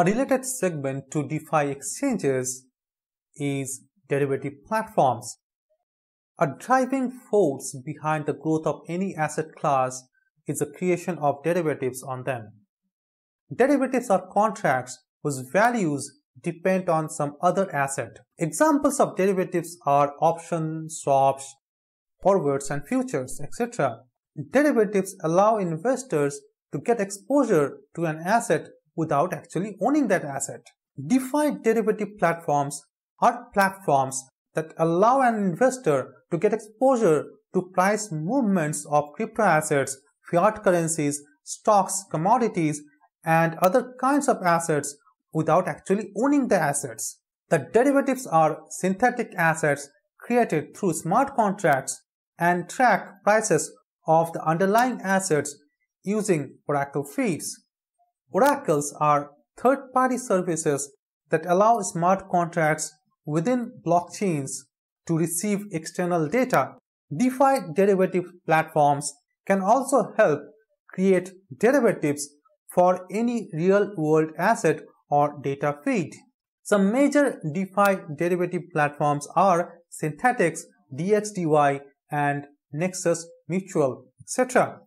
A related segment to DeFi exchanges is derivative platforms. A driving force behind the growth of any asset class is the creation of derivatives on them. Derivatives are contracts whose values depend on some other asset. Examples of derivatives are options, swaps, forwards and futures, etc. Derivatives allow investors to get exposure to an asset without actually owning that asset. DeFi derivative platforms are platforms that allow an investor to get exposure to price movements of crypto assets, fiat currencies, stocks, commodities, and other kinds of assets without actually owning the assets. The derivatives are synthetic assets created through smart contracts and track prices of the underlying assets using Oracle feeds. Oracles are third-party services that allow smart contracts within blockchains to receive external data. DeFi derivative platforms can also help create derivatives for any real-world asset or data feed. Some major DeFi derivative platforms are Synthetics, DXDY, and Nexus Mutual, etc.